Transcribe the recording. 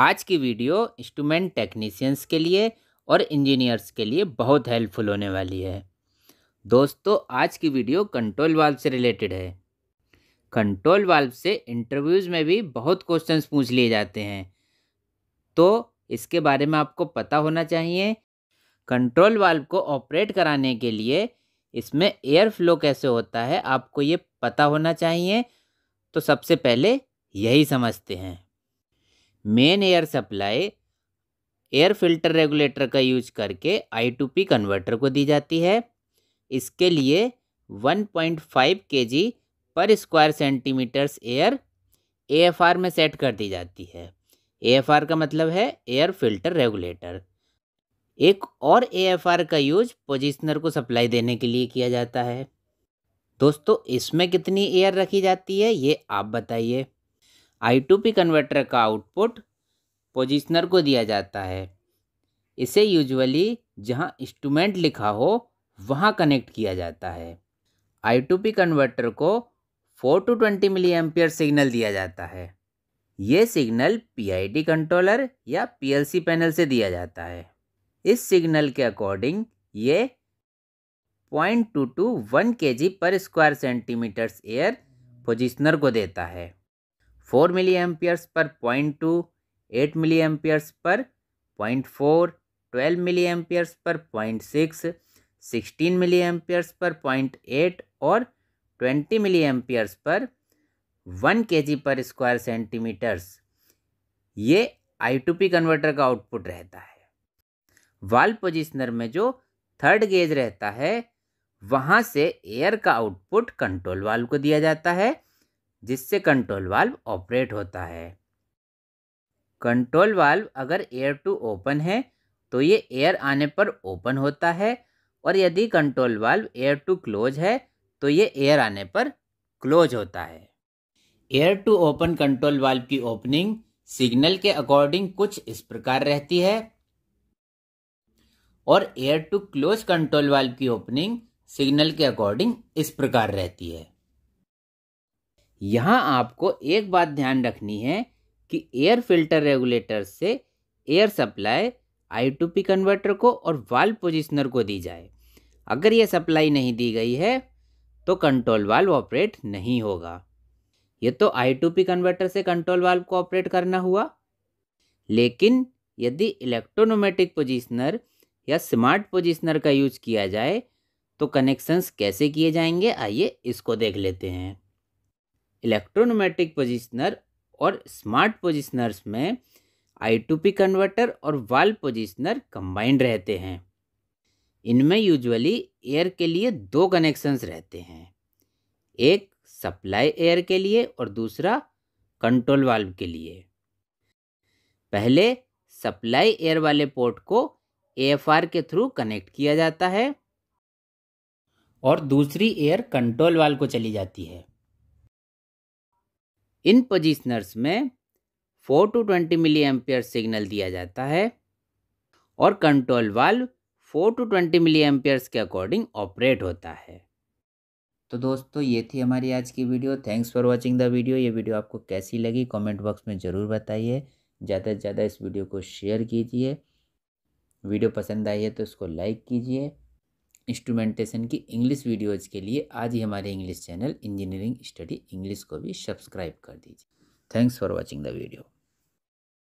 आज की video instrument technicians के लिए और इंजीनियर्स के लिए बहुत हेल्पफुल होने वाली है दोस्तों आज की वीडियो कंट्रोल वाल्व से रिलेटेड है कंट्रोल वाल्व से इंटरव्यूज़ में भी बहुत क्वेश्चंस पूछ लिए जाते हैं तो इसके बारे में आपको पता होना चाहिए कंट्रोल वाल्व को ऑपरेट कराने के लिए इसमें एयर फ्लो कैसे होता है आपको ये पता होना चाहिए तो सबसे पहले यही समझते हैं main air supply air filter regulator का यूज करके आई टू पी कन्वर्टर को दी जाती है इसके लिए 1.5 पॉइंट पर स्क्वायर सेंटीमीटर्स एयर एएफआर में सेट कर दी जाती है एएफआर का मतलब है एयर फिल्टर रेगुलेटर एक और एएफआर का यूज पोजिशनर को सप्लाई देने के लिए किया जाता है दोस्तों इसमें कितनी एयर रखी जाती है ये आप बताइए आई टू पी कन्वर्टर का आउटपुट पोजिशनर को दिया जाता है इसे यूजुअली जहां इंस्ट्रूमेंट लिखा हो वहां कनेक्ट किया जाता है आई टू पी कन्वर्टर को four to twenty milliampere signal दिया जाता है ये सिग्नल पीआईडी कंट्रोलर या पीएलसी पैनल से दिया जाता है इस सिग्नल के अकॉर्डिंग ये point two to one K G पर स्क्वायर सेंटीमीटर्स एयर पोजिशनर को देता है फोर मिली एम्पियर्स पर point two eight milliamperes पर point four twelve milliamperes पर point six sixteen milliamperes पर पॉइंट एट और ट्वेंटी मिली एम्पियर्स पर वन के जी पर स्क्वायर सेंटीमीटर्स ये आई टू पी कन्वर्टर का output रहता है वाल पोजिशनर में जो थर्ड गेज रहता है वहाँ से एयर का आउटपुट कंट्रोल वाल्व को दिया जाता है जिससे कंट्रोल वाल्व ऑपरेट होता है कंट्रोल वाल्व अगर एयर टू ओपन है तो ये एयर आने पर ओपन होता है और यदि control valve air to close है तो ये एयर आने पर क्लोज होता है air to open control valve की ओपनिंग सिग्नल के अकॉर्डिंग कुछ इस प्रकार रहती है और air to close control valve की ओपनिंग सिग्नल के अकॉर्डिंग इस प्रकार रहती है यहाँ आपको एक बात ध्यान रखनी है कि एयर फिल्टर रेगुलेटर से air supply I to P converter को और वाल्व पोजिशनर को दी जाए अगर ये सप्लाई नहीं दी गई है तो कंट्रोल वाल्व ऑपरेट नहीं होगा ये तो आई टू पी कन्वर्टर से कंट्रोल वाल्व को ऑपरेट करना हुआ लेकिन यदि इलेक्ट्रोनोमेटिक पोजिशनर या स्मार्ट पोजिशनर का यूज किया जाए तो कनेक्शंस कैसे किए जाएंगे आइए इसको देख लेते हैं इलेक्ट्रोनोमेटिक पोजिशनर और स्मार्ट पोजिशनर्स में आई टू पी कन्वर्टर और वाल पोजिशनर कंबाइंड रहते हैं इनमें यूजुअली एयर के लिए दो कनेक्शंस रहते हैं एक सप्लाई एयर के लिए और दूसरा कंट्रोल वाल्व के लिए पहले सप्लाई एयर वाले पोर्ट को एएफआर के थ्रू कनेक्ट किया जाता है और दूसरी एयर कंट्रोल वाल्व को चली जाती है इन पोजिशनर्स में four to twenty milliampere signal दिया जाता है और control valve four to twenty milliamperes के अकॉर्डिंग ऑपरेट होता है तो दोस्तों ये थी हमारी आज की video thanks for watching the video ये वीडियो आपको कैसी लगी कमेंट बॉक्स में ज़रूर बताइए ज़्यादा से ज़्यादा इस वीडियो को शेयर कीजिए वीडियो पसंद आई है तो इसको लाइक कीजिए इंस्ट्रूमेंटेशन की इंग्लिश वीडियोज के लिए आज ही हमारे English channel engineering study English को भी सब्सक्राइब कर दीजिए thanks for watching the video